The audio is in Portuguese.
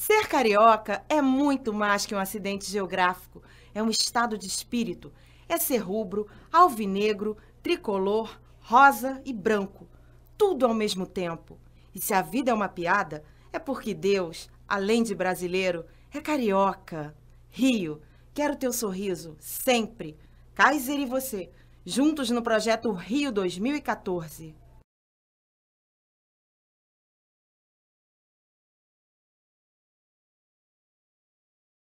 Ser carioca é muito mais que um acidente geográfico, é um estado de espírito. É ser rubro, alvinegro, tricolor, rosa e branco. Tudo ao mesmo tempo. E se a vida é uma piada, é porque Deus, além de brasileiro, é carioca. Rio, quero teu sorriso, sempre. Kaiser e você, juntos no projeto Rio 2014.